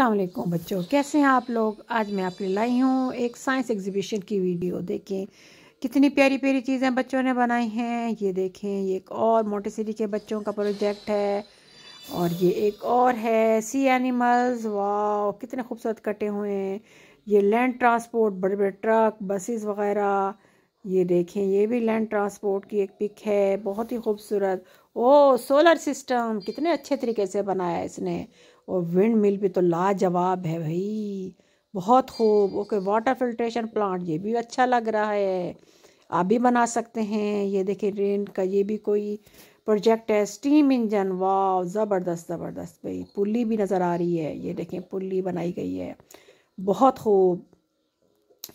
असलकुम बच्चों कैसे हैं आप लोग आज मैं आपके लाई हूँ एक साइंस एग्जीबिशन की वीडियो देखें कितनी प्यारी प्यारी चीज़ें बच्चों ने बनाई हैं ये देखें ये एक और मोटेसरी के बच्चों का प्रोजेक्ट है और ये एक और है सी एनिमल्स वाह कितने खूबसूरत कटे हुए हैं ये लैंड ट्रांसपोर्ट बड़े बड़े ट्रक बसेस वगैरह ये देखें ये भी लैंड ट्रांसपोर्ट की एक पिक है बहुत ही खूबसूरत ओ सोलर सिस्टम कितने अच्छे तरीके से बनाया है इसने और विंड मिल भी तो लाजवाब है भाई बहुत खूब ओके वाटर फिल्ट्रेशन प्लांट ये भी अच्छा लग रहा है आप भी बना सकते हैं ये देखें रेन का ये भी कोई प्रोजेक्ट है स्टीम इंजन वाह ज़बरदस्त ज़बरदस्त भाई पुली भी नज़र आ रही है ये देखें पुली बनाई गई है बहुत खूब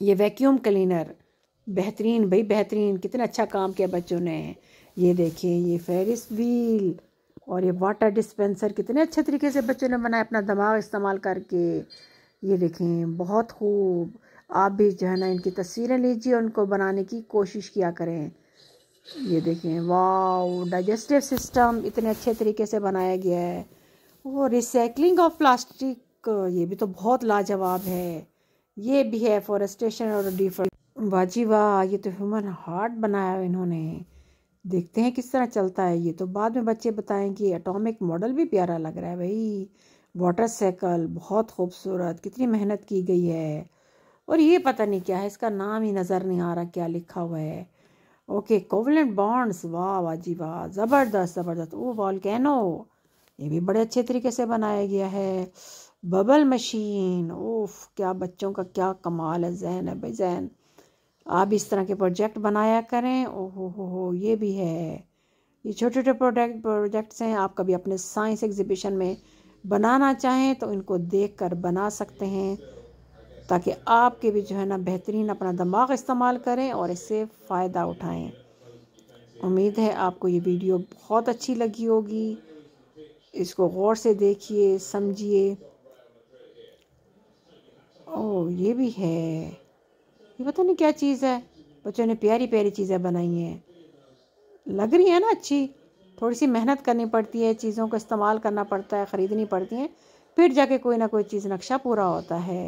ये वैक्यूम क्लीनर बेहतरीन भाई बेहतरीन कितना अच्छा काम किया बच्चों ने ये देखिए ये फेरिस व्हील और ये वाटर डिस्पेंसर कितने अच्छे तरीके से बच्चों ने बनाया अपना दिमाग इस्तेमाल करके ये देखें बहुत खूब आप भी जो है ना इनकी तस्वीरें लीजिए उनको बनाने की कोशिश किया करें ये देखें वाओ डाइजेस्टिव सिस्टम इतने अच्छे तरीके से बनाया गया है वो रिसाइकलिंग ऑफ प्लास्टिक ये भी तो बहुत लाजवाब है ये भी है फॉरेस्टेशन और डिफर वाजी वाह ये तो ह्यूमन हार्ट बनाया इन्होंने देखते हैं किस तरह चलता है ये तो बाद में बच्चे कि एटॉमिक मॉडल भी प्यारा लग रहा है भाई वाटर साइकिल बहुत खूबसूरत कितनी मेहनत की गई है और ये पता नहीं क्या है इसका नाम ही नज़र नहीं आ रहा क्या लिखा हुआ है ओके कोवलेंट बॉन्ड्स वाह वाजी वाह ज़बरदस्त ज़बरदस्त वॉल वॉलकैनो ये भी बड़े अच्छे तरीके से बनाया गया है बबल मशीन ओफ क्या बच्चों का क्या कमाल है जहन है भाई जहन आप इस तरह के प्रोजेक्ट बनाया करें ओहो हो हो ये भी है ये छोटे छोटे प्रोडक्ट प्रोजेक्ट्स हैं आप कभी अपने साइंस एग्जीबिशन में बनाना चाहें तो इनको देख कर बना सकते हैं ताकि आपके भी जो है ना बेहतरीन अपना दिमाग इस्तेमाल करें और इससे फ़ायदा उठाएं उम्मीद है आपको ये वीडियो बहुत अच्छी लगी होगी इसको गौर से देखिए समझिए ओ ये भी है ये पता नहीं क्या चीज़ है बच्चों ने प्यारी प्यारी चीज़ें बनाई हैं लग रही है ना अच्छी थोड़ी सी मेहनत करनी पड़ती है चीज़ों को इस्तेमाल करना पड़ता है ख़रीदनी पड़ती हैं फिर जाके कोई ना कोई चीज़ नक्शा पूरा होता है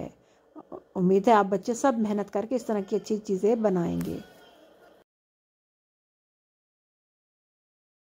उम्मीद है आप बच्चे सब मेहनत करके इस तरह की अच्छी चीज़ें बनाएंगे